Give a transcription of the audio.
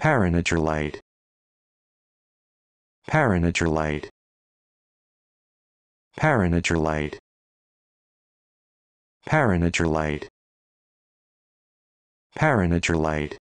Paranaturlite. Paranaturlite. Paranaturlite. Paranaturlite. Paranaturlite.